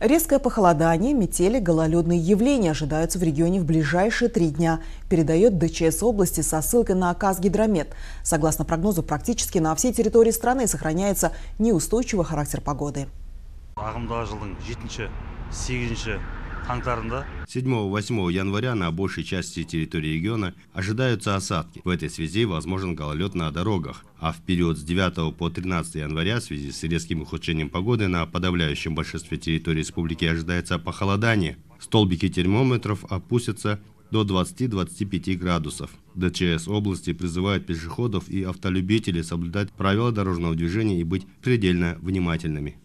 Резкое похолодание, метели, гололедные явления ожидаются в регионе в ближайшие три дня, передает ДЧС области со ссылкой на АКАЗ «Гидромет». Согласно прогнозу, практически на всей территории страны сохраняется неустойчивый характер погоды. 7-8 января на большей части территории региона ожидаются осадки. В этой связи возможен гололед на дорогах. А в период с 9 по 13 января в связи с резким ухудшением погоды на подавляющем большинстве территории республики ожидается похолодание. Столбики термометров опустятся до 20-25 градусов. ДЧС области призывает пешеходов и автолюбителей соблюдать правила дорожного движения и быть предельно внимательными.